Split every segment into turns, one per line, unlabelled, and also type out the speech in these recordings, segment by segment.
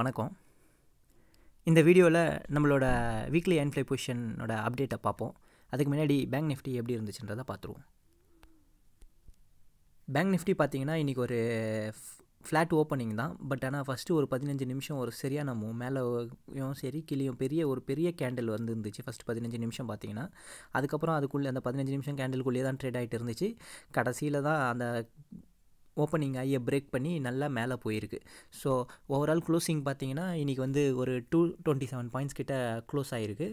வணக்கம் இந்த வீடியோவில் நம்மளோட வீக்லி அண்ட் ஃப்ளை பொசிஷனோட அப்டேட்டை பார்ப்போம் அதுக்கு முன்னாடி பேங்க் நிஃப்டி எப்படி இருந்துச்சுன்றதை பார்த்துருவோம் பேங்க் நிஃப்டி பார்த்தீங்கன்னா இன்றைக்கி ஒரு ஃப்ளாட் ஓப்பனிங் தான் பட் ஆனால் ஃபஸ்ட்டு ஒரு பதினஞ்சு நிமிஷம் ஒரு சரியான மூ மேலேயும் சரி கிளியும் பெரிய ஒரு பெரிய கேண்டில் வந்து இருந்துச்சு ஃபஸ்ட் பதினஞ்சு நிமிஷம் பார்த்தீங்கன்னா அதுக்கப்புறம் அதுக்குள்ளே அந்த பதினஞ்சு நிமிஷம் கேண்டிலுக்குள்ளேயே தான் ட்ரேட் ஆகிட்டு இருந்துச்சு கடைசியில் தான் அந்த ஓப்பனிங் ஐயை பிரேக் பண்ணி நல்லா மேலே போயிருக்கு ஸோ ஓவரால் க்ளோசிங் பார்த்தீங்கன்னா இன்றைக்கி வந்து ஒரு டூ டுவெண்ட்டி செவன் பாயிண்ட்ஸ் கிட்ட க்ளோஸ் ஆகிருக்கு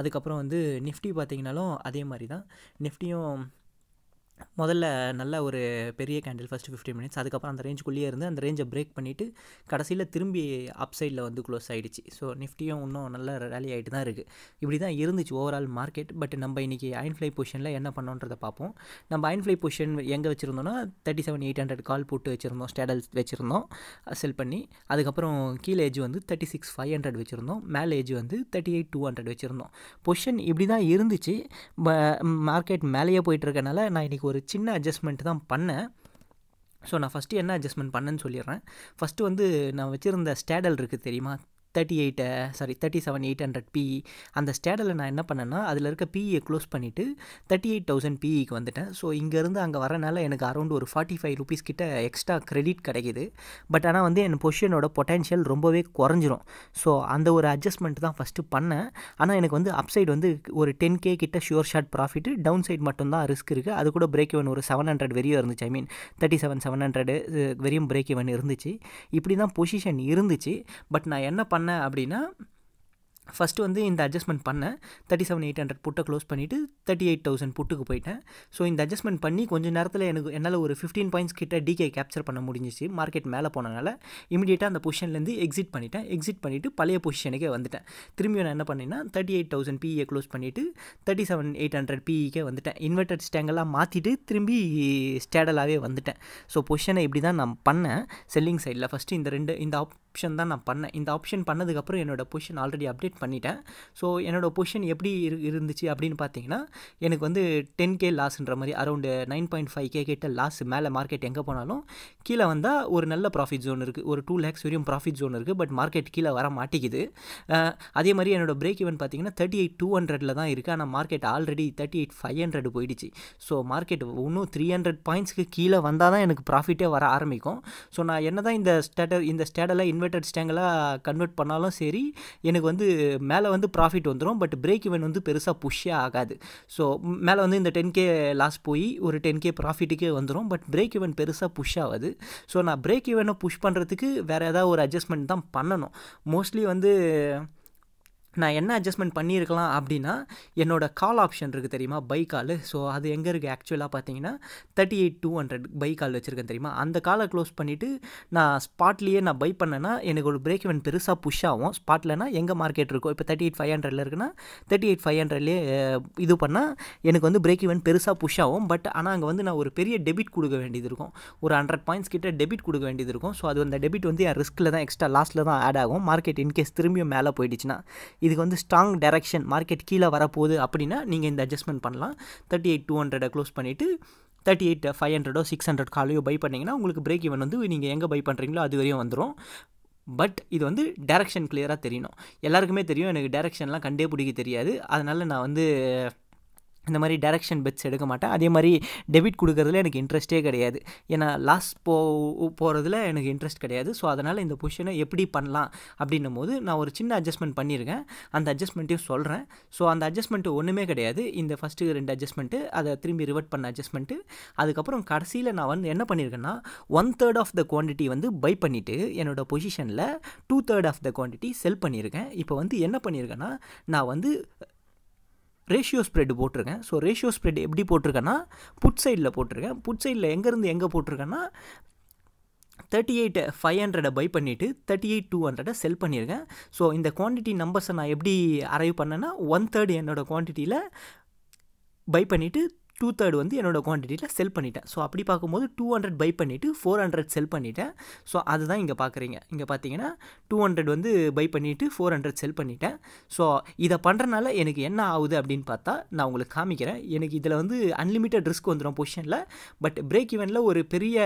அதுக்கப்புறம் வந்து நிஃப்டி பார்த்திங்கனாலும் அதே மாதிரி தான் நிஃப்டியும் முதல்ல நல்ல ஒரு பெரிய கேண்டில் ஃபஸ்ட்டு ஃபிஃப்டின் மினிட்ஸ் அதுக்கப்புறம் அந்த ரேஞ்சுக்குள்ளேயே இருந்து அந்த ரேஞ்சை பிரேக் பண்ணிவிட்டு கடைசியில் திரும்பி அப் சைடில் வந்து க்ளோஸ் ஆகிடுச்சு ஸோ நிஃப்டியும் இன்னும் நல்லா ரேலி ஆகிட்டு தான் இருக்குது இப்படி தான் இருந்துச்சு ஓவரால் மார்க்கெட் பட் நம்ம இன்றைக்கி ஃப்ளை பொசிஷனில் என்ன பண்ணோன்றதை பார்ப்போம் நம்ம ஃப்ளை பொசிஷன் எங்கே வச்சுருந்தோன்னா thirty seven eight hundred call போட்டு வச்சுருந்தோம் ஸ்டேடல் வச்சுருந்தோம் செல் பண்ணி அதுக்கப்புறம் கீழே ஏஜ் வந்து தேர்ட்டி சிக்ஸ் ஃபைவ் ஹண்ட்ரட் வச்சுருந்தோம் மேலே ஏஜ் வந்து தேர்ட்டி எயிட் டூ ஹண்ட்ரட் வச்சுருந்தோம் பொஷன் இப்படி தான் இருந்துச்சு மார்க்கெட் மேலேயே போயிட்டுருக்கனால நான் இன்றைக்கி அன்றைக்கி ஒரு சின்ன அட்ஜஸ்ட்மெண்ட் தான் பண்ணேன் ஸோ நான் ஃபஸ்ட்டு என்ன அட்ஜஸ்ட்மெண்ட் பண்ணேன்னு சொல்லிடுறேன் ஃபஸ்ட்டு வந்து நான் வச்சுருந்த ஸ்டேடல் இருக்குது தெரியுமா தேர்ட்டி எயிட்டை sorry thirty seven eight hundred PE அந்த ஸ்டேடில் நான் என்ன பண்ணேன்னா அதில் இருக்க பிஇயை க்ளோஸ் பண்ணிவிட்டு தேர்ட்டி எயிட் தௌசண்ட் பிஇக்கு வந்துட்டேன் ஸோ இங்கேருந்து அங்கே வரனால எனக்கு அரௌண்ட் ஒரு ஃபார்ட்டி ஃபைவ் ருபீஸ் கிட்ட எக்ஸ்ட்ரா கிரெடிட் கிடைக்கிது பட் ஆனால் வந்து என் பொஷியனோட பொட்டென்ஷியல் ரொம்பவே குறைஞ்சிரும் ஸோ அந்த ஒரு அட்ஜஸ்ட்மெண்ட் தான் ஃபஸ்ட்டு பண்ணேன் ஆனால் எனக்கு வந்து அப்சைடு வந்து ஒரு டென் கே கிட்ட sure shot profit down side மட்டும்தான் ரிஸ்க் இருக்குது அது கூட பிரேக் இவன் ஒரு செவன் ஹண்ட்ரட் வெறியும் இருந்துச்சு I mean thirty seven seven hundred வெறியும் பிரேக் இவன் இருந்துச்சு இப்படி தான் பொசிஷன் இருந்துச்சு பட் நான் என்ன பண்ண பண்ணேன் அப்படின்னா ஃபஸ்ட்டு வந்து இந்த அட்ஜஸ்ட்மெண்ட் பண்ணேன் தேர்ட்டி செவன் எயிட் ஹண்ட்ரட் புட்டை க்ளோஸ் பண்ணிவிட்டு தேர்ட்டி எயிட் தௌசண்ட் புட்டுக்கு போயிட்டேன் ஸோ இந்த அட்ஜஸ்ட்மெண்ட் பண்ணி கொஞ்சம் நேரத்தில் எனக்கு என்னால் ஒரு ஃபிஃப்டீன் பாயிண்ட்ஸ் கிட்ட டிகே கேப்சர் பண்ண முடிஞ்சிச்சு மார்க்கெட் மேலே போனனால இமீடியட்டாக அந்த பொசிஷன்லேருந்து எக்ஸிட் பண்ணிட்டேன் எக்ஸிட் பண்ணிவிட்டு பழைய பொசிஷனுக்கே வந்துட்டேன் திரும்பி நான் என்ன பண்ணேன்னா தேர்ட்டி எயிட் தௌசண்ட் பிஇயை க்ளோஸ் பண்ணிவிட்டு தேர்ட்டி செவன் எயிட் ஹண்ட்ரட் பிஇக்கே வந்துட்டேன் இன்வெர்டட் ஸ்டேங்கெல்லாம் மாற்றிட்டு திரும்பி ஸ்டேடலாகவே வந்துட்டேன் ஸோ பொசிஷனை இப்படி தான் நான் பண்ணேன் செல்லிங் சைடில் ஃபஸ்ட்டு இந்த ரெண்டு இந்த ஆப்ஷன் தான் நான் பண்ணேன் இந்த ஆப்ஷன் பண்ணதுக்கப்புறம் என்னோடய பொஷன் ஆல்ரெடி அப்டேட் பண்ணிட்டேன் ஸோ என்னோடய பொஷன் எப்படி இரு இருந்துச்சு அப்படின்னு பார்த்தீங்கன்னா எனக்கு வந்து டென் கே லாஸ்ன்ற மாதிரி around nine point five K கிட்ட லாஸ் மேலே மார்க்கெட் எங்கே போனாலும் கீழே வந்தால் ஒரு நல்ல ப்ராஃபிட் ஜோன் இருக்குது ஒரு டூ லேக்ஸ் வரையும் ப்ராஃபிட் ஜோன் இருக்குது பட் மார்க்கெட் கீழே வர மாட்டேங்குது அதே மாதிரி என்னோடய பிரேக் ஈவன் பார்த்தீங்கன்னா தேர்ட்டி எயிட் டூ ஹண்ட்ரடில் தான் இருக்குது ஆனால் market already thirty eight five hundred போயிடுச்சு ஸோ மார்க்கெட் இன்னும் த்ரீ ஹண்ட்ரட் பாயிண்ட்ஸ்க்கு கீழே வந்தால் தான் எனக்கு ப்ராஃபிட்டே வர ஆரம்பிக்கும் ஸோ நான் என்ன தான் இந்த ஸ்டேட்டர் இந்த ஸ்டேடெல்லாம் இன்வெர்டட் ஸ்டேங்கலாக கன்வெர்ட் பண்ணாலும் சரி எனக்கு வந்து மேலே வந்து ப்ராஃபிட் வந்துடும் பட் பிரேக் இவன் வந்து பெருசாக புஷ்ஷே ஆகாது ஸோ மேலே வந்து இந்த டென் கே லாஸ் போய் ஒரு டென் கே ப்ராஃபிட்டுக்கே வந்துடும் பட் பிரேக் இவன் பெருசாக புஷ் ஆகாது ஸோ நான் பிரேக் இவனை புஷ் பண்ணுறதுக்கு வேறு ஏதாவது ஒரு அட்ஜஸ்ட்மெண்ட் தான் பண்ணணும் மோஸ்ட்லி வந்து நான் என்ன அட்ஜஸ்ட்மெண்ட் பண்ணியிருக்கலாம் அப்படின்னா என்னோடய கால் ஆப்ஷன் இருக்குது தெரியுமா பை கால் ஸோ அது எங்கே இருக்குது ஆக்சுவலாக பார்த்தீங்கன்னா thirty eight two hundred buy call வச்சுருக்கேன் தெரியுமா அந்த காலை க்ளோஸ் பண்ணிவிட்டு நான் ஸ்பாட்லேயே நான் பை பண்ணேன்னா எனக்கு ஒரு பிரேக் இவன் பெருசாக புஷ் ஆகும் ஸ்பாட்லனா எங்கே மார்க்கெட் இருக்கும் இப்போ தேர்ட்டி எயிட் ஃபைவ் ஹண்ட்ரட்ல இருக்குன்னா தேர்ட்டி எயிட் ஃபைவ் ஹண்ட்ரட்லேயே இது பண்ணால் எனக்கு வந்து பிரேக் இவன் பெருசாக புஷ் ஆகும் பட் ஆனால் அங்கே வந்து நான் ஒரு பெரிய டெபிட் கொடுக்க வேண்டியது இருக்கும் ஒரு ஹண்ட்ரட் பாயிண்ட்ஸ் கிட்ட டெபிட் கொடுக்க வேண்டியது இருக்கும் ஸோ அது அந்த டெபிட் வந்து என் ரிஸ்கில் தான் எக்ஸ்ட்ரா லாஸ்ட்டில் தான் ஆட் ஆகும் மார்க்கெட் இன்கேஸ் திரும்பியும் மேலே போயிடுச்சுன்னா இதுக்கு வந்து ஸ்ட்ராங் டேரக்ஷன் மார்க்கெட் கீழே வரப்போகுது அப்படின்னா நீங்கள் இந்த அட்ஜஸ்ட்மெண்ட் பண்ணலாம் தேர்ட்டி எயிட் டூ ஹண்ட்ரடை க்ளோஸ் பண்ணிவிட்டு தேர்ட்டி எயிட் ஃபைவ் ஹண்ட்ரடோ சிக்ஸ் ஹண்ட்ரட் காலையோ பை பண்ணிங்கன்னா உங்களுக்கு பிரேக் ஈவன் வந்து நீங்கள் எங்கே பை பண்ணுறீங்களோ அது வரையும் வந்துடும் பட் இது வந்து டேரெக்ஷன் கிளியராக தெரியணும் எல்லாருக்குமே தெரியும் எனக்கு டேரெக்ஷன்லாம் கண்டே பிடிக்க தெரியாது அதனால் நான் வந்து இந்த மாதிரி டேரெக்ஷன் பெட்ஸ் எடுக்க மாட்டேன் அதே மாதிரி டெபிட் கொடுக்குறதுல எனக்கு இன்ட்ரெஸ்ட்டே கிடையாது ஏன்னா லாஸ் போ போகிறதுல எனக்கு இன்ட்ரெஸ்ட் கிடையாது ஸோ அதனால் இந்த பொசிஷனை எப்படி பண்ணலாம் அப்படின்னும் போது நான் ஒரு சின்ன அட்ஜஸ்ட்மெண்ட் பண்ணியிருக்கேன் அந்த அட்ஜஸ்ட்மெண்ட்டையும் சொல்கிறேன் ஸோ அந்த அட்ஜஸ்ட்மெண்ட்டு ஒன்றுமே கிடையாது இந்த ஃபஸ்ட்டு ரெண்டு அட்ஜஸ்ட்மெண்ட்டு அதை திரும்பி ரிவர்ட் பண்ண அட்ஜஸ்ட்மெண்ட்டு அதுக்கப்புறம் கடைசியில் நான் வந்து என்ன பண்ணியிருக்கேன்னா one third of the quantity வந்து பை பண்ணிவிட்டு என்னோடய பொசிஷனில் two third of the quantity sell பண்ணியிருக்கேன் இப்போ வந்து என்ன பண்ணியிருக்கேன்னா நான் வந்து ரேஷியோ ஸ்ப்ரெட் போட்டிருக்கேன் ஸோ ரேஷியோ ஸ்ப்ரெட் எப்படி போட்டிருக்கேன்னா புட் சைடில் போட்டிருக்கேன் புட் சைடில் எங்கேருந்து எங்கே போட்டிருக்கேன்னா தேர்ட்டி எயிட் ஃபைவ் ஹண்ட்ரடை பை பண்ணிவிட்டு தேர்ட்டி எயிட் டூ ஹண்ட்ரடை செல் பண்ணியிருக்கேன் ஸோ இந்த குவான்டிட்டி நம்பர்ஸை நான் எப்படி அரைவ் பண்ணேன்னா ஒன் தேர்ட் என்னோடய குவான்டிட்டியில் பை பண்ணிவிட்டு டூ தேர்ட் வந்து என்னோடய குவான்டிட்டியில் செல் பண்ணிட்டேன் ஸோ அப்படி பார்க்கும்போது டூ ஹண்ட்ரட் பை பண்ணிவிட்டு ஃபோர் ஹண்ட்ரட் செல் பண்ணிட்டேன் ஸோ அதுதான் இங்கே பார்க்குறீங்க இங்கே பார்த்தீங்கன்னா டூ ஹண்ட்ரட் வந்து பை பண்ணிவிட்டு ஃபோர் ஹண்ட்ரட் செல் பண்ணிட்டேன் ஸோ இதை பண்ணுறனால எனக்கு என்ன ஆகுது அப்படின்னு பார்த்தா நான் உங்களுக்கு காமிக்கிறேன் எனக்கு இதில் வந்து அன்லிமிட்டட் ரிஸ்க் வந்துடும் பொசிஷனில் பட் பிரேக் ஈவனில் ஒரு பெரிய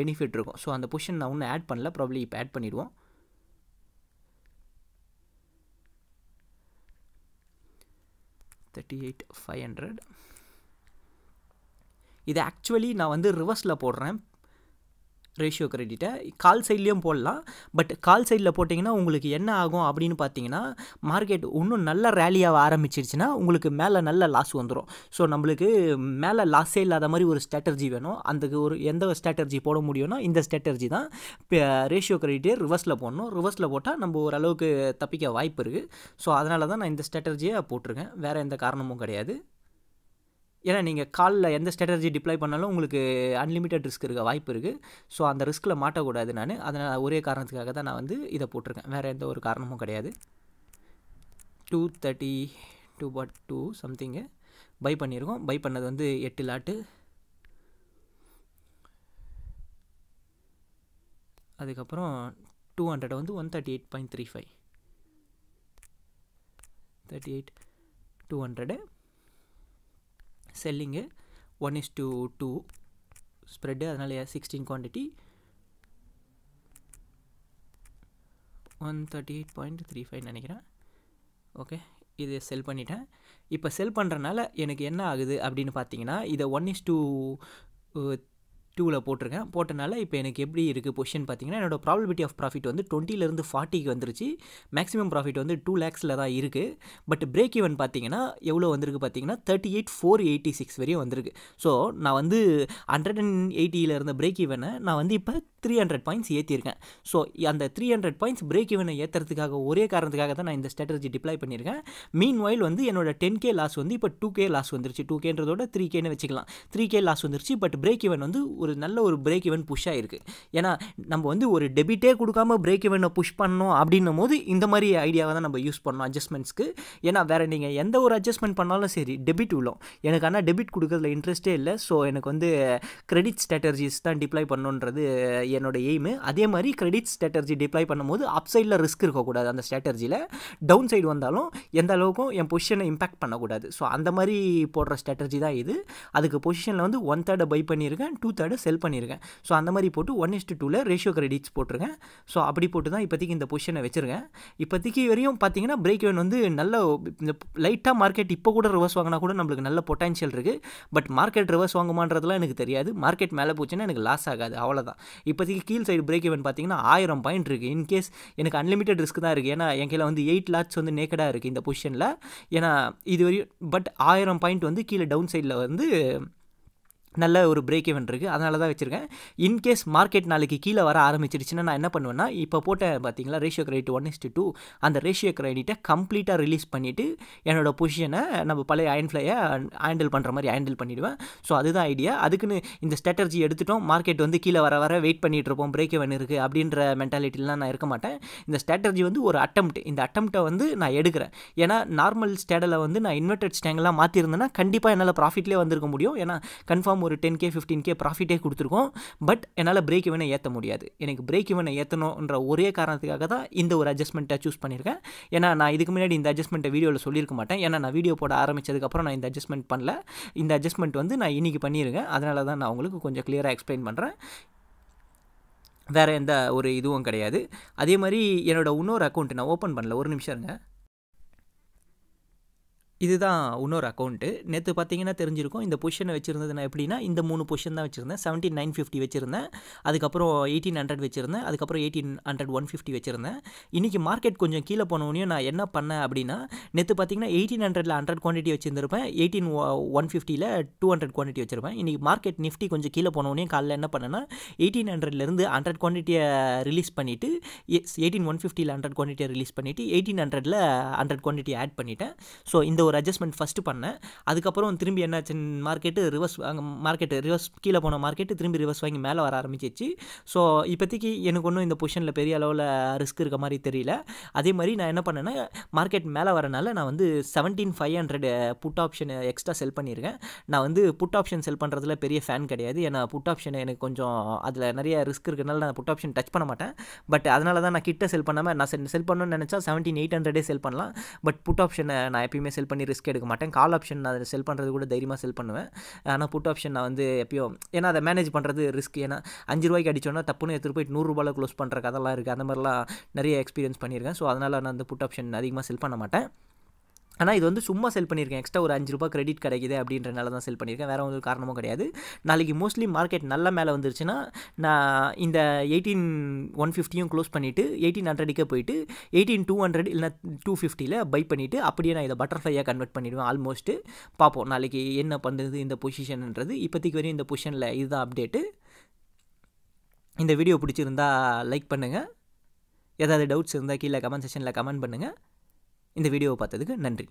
பெனிஃபிட் இருக்கும் ஸோ அந்த பொசிஷன் நான் ஒன்றும் ஆட் பண்ணல ப்ராப்ளி இப்போ ஆட் பண்ணிடுவோம் தேர்ட்டி எயிட் ஃபைவ் ஹண்ட்ரட் இது ஆக்சுவலி நான் வந்து ரிவர்ஸில் போடுறேன் ரேஷியோ கிரெடிட்டை கால் சைட்லேயும் போடலாம் பட் கால் சைடில் போட்டிங்கன்னா உங்களுக்கு என்ன ஆகும் அப்படின்னு பார்த்தீங்கன்னா மார்க்கெட் இன்னும் நல்ல ரேலியாக ஆரம்பிச்சிருச்சுன்னா உங்களுக்கு மேலே நல்ல லாஸ் வந்துடும் ஸோ நம்மளுக்கு மேலே லாஸே இல்லாத மாதிரி ஒரு ஸ்ட்ராட்டர்ஜி வேணும் அந்த ஒரு எந்த ஸ்ட்ராட்டர்ஜி போட முடியும்னா இந்த ஸ்ட்ராட்டர்ஜி தான் ரேஷியோ கிரெடிட்டே ரிவர்ஸில் போடணும் ரிவர்ஸில் போட்டால் நம்ம ஓரளவுக்கு தப்பிக்க வாய்ப்பு இருக்குது ஸோ அதனால தான் நான் இந்த ஸ்ட்ராட்டர்ஜியை போட்டிருக்கேன் வேறு எந்த காரணமும் கிடையாது ஏன்னா நீங்கள் காலில் எந்த ஸ்ட்ராட்டஜி டிப்ளை பண்ணாலும் உங்களுக்கு அன்லிமிட்டெட் ரிஸ்க் இருக்க வாய்ப்பு இருக்குது ஸோ அந்த ரிஸ்கில் மாட்டக்கூடாது நான் அதனால் ஒரே காரணத்துக்காக தான் நான் வந்து இதை போட்டிருக்கேன் வேறு எந்த ஒரு காரணமும் கிடையாது டூ தேர்ட்டி டூ பாட் டூ சம்திங்கு பை பண்ணியிருக்கோம் பை பண்ணது வந்து எட்டு லாட்டு அதுக்கப்புறம் டூ ஹண்ட்ரட் வந்து one thirty eight point three five thirty eight two hundred selling one is to two spread அதனால sixteen quantity one thirty eight point three five நினைக்கிறேன் okay இது sell பண்ணிட்டேன் இப்போ செல் பண்ணுறனால எனக்கு என்ன ஆகுது அப்படின்னு பார்த்தீங்கன்னா இதை ஒன் இஸ் டூ டூவில் போட்டிருக்கேன் போட்டனால இப்போ எனக்கு எப்படி இருக்குது பொசிஷன் பார்த்தீங்கன்னா என்னோடய ப்ராபிலிட்டி ஆஃப் ப்ராஃபிட் வந்து டுவெண்ட்டிலேருந்து ஃபார்ட்டிக்கு வந்துருச்சு மேக்ஸிமம் ப்ராஃபிட் வந்து டூ லேக்ஸில் தான் இருக்குது பட் பிரேக் ஈவன் பார்த்தீங்கன்னா எவ்வளோ வந்திருக்கு பார்த்தீங்கன்னா thirty eight four eighty six வரையும் வந்திருக்கு ஸோ நான் வந்து ஹண்ட்ரட் அண்ட் எயிட்டியில் இருந்த பிரேக் ஈவனை நான் வந்து இப்போ த்ரீ ஹண்ட்ரட் பாயிண்ட்ஸ் ஏற்றிருக்கேன் ஸோ அந்த த்ரீ ஹண்ட்ரட் பாயிண்ட்ஸ் பிரேக் ஈவனை ஏற்றுறதுக்காக ஒரே காரணத்துக்காக தான் நான் இந்த ஸ்ட்ராட்டஜி டிப்ளை பண்ணியிருக்கேன் மீன் வயல் வந்து என்னோட டென் கே லாஸ் வந்து இப்போ டூ கே லாஸ் வந்துருச்சு டூ கேன்றதோட த்ரீ கேன்னு வச்சுக்கலாம் த்ரீ கே லாஸ் வந்துருச்சு பட் பிரேக் ஈவன் வந்து ஒரு நல்ல ஒரு பிரேக் இவன் புஷ் ஆகிருக்கு ஏன்னா நம்ம வந்து ஒரு டெபிட்டே கொடுக்காம பிரேக் இவனை புஷ் பண்ணோம் அப்படின்னும் போது இந்த மாதிரி ஐடியாவை தான் நம்ம யூஸ் பண்ணோம் அட்ஜஸ்ட்மெண்ட்ஸ்க்கு ஏன்னா வேறு நீங்கள் எந்த ஒரு அட்ஜஸ்ட்மெண்ட் பண்ணாலும் சரி டெபிட் உள்ளோம் எனக்கு ஆனால் டெபிட் கொடுக்கறதுல இன்ட்ரெஸ்ட்டே இல்லை ஸோ எனக்கு வந்து கிரெடிட் ஸ்ட்ராட்டர்ஜிஸ் தான் டிப்ளை பண்ணுன்றது என்னோட எய்மு அதே மாதிரி கிரெடிட் ஸ்ட்ராட்டர்ஜி டிப்ளை பண்ணும்போது அப் சைடில் ரிஸ்க் இருக்கக்கூடாது அந்த ஸ்ட்ராட்டர்ஜியில் டவுன் சைடு வந்தாலும் எந்த அளவுக்கும் என் பொசிஷனை இம்பாக்ட் பண்ணக்கூடாது ஸோ அந்த மாதிரி போடுற ஸ்ட்ராட்டர்ஜி தான் இது அதுக்கு பொசிஷனில் வந்து ஒன் தேர்டை பை பண்ணியிருக்கேன் டூ தேர்டு வந்து செல் பண்ணியிருக்கேன் ஸோ அந்த மாதிரி போட்டு ஒன் இஸ்ட்டு டூவில் ரேஷியோ கிரெடிட்ஸ் போட்டிருக்கேன் ஸோ அப்படி போட்டு தான் இப்போதைக்கு இந்த பொசிஷனை வச்சுருக்கேன் இப்போதைக்கு வரையும் பார்த்தீங்கன்னா பிரேக் ஈவன் வந்து நல்ல இந்த லைட்டாக மார்க்கெட் இப்போ கூட ரிவர்ஸ் வாங்கினா கூட நம்மளுக்கு நல்ல பொட்டான்ஷியல் இருக்குது பட் மார்க்கெட் ரிவர்ஸ் வாங்குமான்றதுலாம் எனக்கு தெரியாது மார்க்கெட் மேலே போச்சுன்னா எனக்கு லாஸ் ஆகாது அவ்வளோதான் இப்போதைக்கு கீழ் சைடு பிரேக் ஈவன் பார்த்தீங்கன்னா ஆயிரம் பாயிண்ட் இருக்குது இன்கேஸ் எனக்கு அன்லிமிட்டட் ரிஸ்க் தான் இருக்குது ஏன்னா என் கீழே வந்து எயிட் லேக்ஸ் வந்து நேக்கடாக இருக்குது இந்த பொசிஷனில் ஏன்னா இது வரையும் பட் ஆயிரம் பாயிண்ட் வந்து கீழே டவுன் சைடில் வந்து நல்ல ஒரு பிரேக் ஈவன் இருக்குது அதனால தான் வச்சுருக்கேன் இன்கேஸ் மார்க்கெட் நாளைக்கு கீழே வர ஆரம்பிச்சிருச்சுன்னா நான் என்ன பண்ணுவேன்னா இப்போ போட்டேன் பார்த்தீங்களா ratio credit one is to two அந்த ரேஷியோ கிரெடிட்டை கம்ப்ளீட்டாக ரிலீஸ் பண்ணிவிட்டு என்னோட பொசிஷனை நம்ம பழைய அயன் ஃப்ளையை ஹேண்டில் பண்ணுற மாதிரி ஹேண்டில் பண்ணிவிடுவேன் ஸோ அதுதான் ஐடியா அதுக்குன்னு இந்த ஸ்ட்ராட்டஜி எடுத்துட்டோம் மார்க்கெட் வந்து கீழே வர வர வெயிட் பண்ணிகிட்டு இருப்போம் பிரேக் ஈவன் இருக்குது அப்படின்ற மென்டாலிட்டிலாம் நான் இருக்க மாட்டேன் இந்த ஸ்ட்ராட்டஜி வந்து ஒரு அட்டம்ப்ட் இந்த அட்டம்ப்ட்டை வந்து நான் எடுக்கிறேன் ஏன்னா நார்மல் ஸ்டேடலை வந்து நான் இன்வெர்டட் ஸ்டேங்கெலாம் மாற்றிருந்தேன்னா கண்டிப்பாக என்னால் ப்ராஃபிட்லேயே வந்திருக்க முடியும் ஏன்னா கன்ஃபார்ம் ஒரு டென் கே ஃபிஃப்டீன் கே ப்ராஃபிட்டே கொடுத்துருக்கோம் பட் என்னால் பிரேக் இவனை ஏற்ற முடியாது எனக்கு பிரேக் இவனை ஏற்றணுன்ற ஒரே காரணத்துக்காக தான் இந்த ஒரு அட்ஜஸ்ட்மெண்ட்டை சூஸ் பண்ணியிருக்கேன் ஏன்னா நான் இதுக்கு முன்னாடி இந்த அட்ஜஸ்ட்மெண்ட்டை வீடியோவில் சொல்லியிருக்க மாட்டேன் ஏன்னா நான் வீடியோ போட ஆரம்பித்ததுக்கப்புறம் நான் இந்த அட்ஜஸ்ட்மெண்ட் பண்ணல இந்த அட்ஜஸ்ட்மெண்ட் வந்து நான் இன்றைக்கி பண்ணியிருக்கேன் அதனால தான் நான் உங்களுக்கு கொஞ்சம் கிளியராக எக்ஸ்பிளைன் பண்ணுறேன் வேறு எந்த ஒரு இதுவும் கிடையாது அதே மாதிரி என்னோடய இன்னொரு அக்கௌண்ட் நான் ஓப்பன் பண்ணல ஒரு நிமிஷம் இருங்க இதுதான் இன்னொரு அக்கௌண்ட்டு நேற்று பார்த்தீங்கன்னா தெரிஞ்சிருக்கும் இந்த பொஷனை வச்சுருந்தது நான் எப்படின்னா இந்த மூணு பொஷன் தான் வச்சுருந்தேன் செவன்ட்டி நைன் ஃபிஃப்டி வச்சுருந்தேன் அதுக்கப்புறம் எயிட்டீன் ஹண்ட்ரட் வச்சுருந்தேன் அதுக்கப்புறம் எயிட்டீன் ஹண்ட்ரட் ஒன் ஃபிஃப்டி வச்சுருந்தேன் இன்றைக்கி மார்க்கெட் கொஞ்சம் கீழே போனவனையும் நான் என்ன பண்ணேன் அப்படின்னா நேற்று பார்த்தீங்கன்னா எயிட்டீன் ஹண்ட்ரடில் ஹண்ட்ரட் குவான்டிட்டி வச்சுருந்துருப்பேன் எயிட்டீன் ஒன் ஃபிஃப்டியில் டூ ஹண்ட்ரட் குவான்டிட்டி வச்சுருப்பேன் இன்றைக்கி மார்க்கெட் நிஃப்டி கொஞ்சம் கீழே போனவனையும் காலையில் என்ன பண்ணேன்னா எயிட்டீன் ஹண்ட்ரட்லேருந்து ஹண்ட்ரட் குவான்டிட்டியை ரிலீஸ் பண்ணிவிட்டு எயிட்டீன் ஒன் ஃபிஃப்டியில் ஹண்ட்ரட் குவான்டிட்டியை ரிலீஸ் பண்ணிவிட்டு எயிட்டீன் ஹண்ட்ரடில் ஹண்ட்ரட் குவான்டிட்டி ஆட் பண்ணிவிட்டேன் ஸோ இந்த ஒரு அட்ஜஸ்ட்மெண்ட் ஃபஸ்ட்டு பண்ணேன் அதுக்கப்புறம் திரும்பி என்னாச்சுன்னு மார்க்கெட்டு ரிவர்ஸ் அங்கே மார்க்கெட்டு ரிவர்ஸ் கீழே போன மார்க்கெட்டு திரும்பி ரிவர்ஸ் வாங்கி மேலே வர ஆரம்பிச்சிச்சு ஸோ இப்போதைக்கு எனக்கு ஒன்றும் இந்த பொசிஷனில் பெரிய அளவில் ரிஸ்க் இருக்க மாதிரி தெரியல அதே மாதிரி நான் என்ன பண்ணேன்னா மார்க்கெட் மேலே வரனால நான் வந்து seventeen five hundred put option extra sell பண்ணியிருக்கேன் நான் வந்து புட் ஆப்ஷன் செல் பண்ணுறதுல பெரிய ஃபேன் கிடையாது ஏன்னா புட் ஆப்ஷன் எனக்கு கொஞ்சம் அதில் நிறைய ரிஸ்க் இருக்கிறதுனால நான் புட் ஆப்ஷன் டச் பண்ண மாட்டேன் பட் அதனால தான் நான் கிட்ட செல் பண்ணாமல் நான் செல் பண்ணணும்னு நினச்சா செவன்டீன் எயிட் ஹண்ட்ரடே செல் பண்ணலாம் பட் புட் ஆப்ஷனை நான் எப்பயுமே செல் பண்ணி பண்ணி ரிஸ்க் எடுக்க மாட்டேன் கால் ஆப்ஷன் நான் அதை செல் பண்ணுறது கூட தைரியமாக செல் பண்ணுவேன் ஆனால் புட் ஆப்ஷன் நான் வந்து எப்பயோ ஏன்னா அதை மேனேஜ் பண்ணுறது ரிஸ்க் ஏன்னா அஞ்சு ரூபாய்க்கு அடித்தோன்னா தப்புன்னு எடுத்துகிட்டு நூறு நூறுரூபாவில் க்ளோஸ் பண்ணுற கதெல்லாம் இருக்குது அந்த மாதிரிலாம் நிறைய எக்ஸ்பீரியன்ஸ் பண்ணியிருக்கேன் ஸோ அதனால் நான் அந்த புட் ஆப்ஷன் அதிகமாக செல் பண்ண மாட்டேன் ஆனால் இது வந்து சும்மா செல் பண்ணியிருக்கேன் எக்ஸ்ட்ரா ஒரு அஞ்சு ரூபா கிரெடிட் கிடைக்குது அப்படின்றனால தான் செல் பண்ணியிருக்கேன் வேறு ஒரு காரணமும் கிடையாது நாளைக்கு மோஸ்ட்லி மார்க்கெட் நல்ல மேலே வந்துருச்சுன்னா நான் இந்த எயிட்டீன் ஒன் ஃபிஃப்டியும் க்ளோஸ் பண்ணிவிட்டு எயிட்டீன் ஹண்ட்ரடுக்கே போயிட்டு எயிட்டீன் டூ ஹண்ட்ரட் இல்லை டூ ஃபிஃப்டியில் பை பண்ணிவிட்டு அப்படியே நான் இதை பட்டர்ஃப்ளையாக கன்வெர்ட் பண்ணிவிடுவேன் ஆல்மோஸ்ட்டு பார்ப்போம் நாளைக்கு என்ன பண்ணுறது இந்த பொசிஷன்ன்றது இப்போதைக்கு வரையும் இந்த பொசிஷனில் இதுதான் அப்டேட்டு இந்த வீடியோ பிடிச்சிருந்தா லைக் பண்ணுங்கள் ஏதாவது டவுட்ஸ் இருந்தால் கீழே கமெண்ட் செஷனில் கமெண்ட் பண்ணுங்கள் இந்த வீடியோவை பார்த்ததுக்கு நன்றி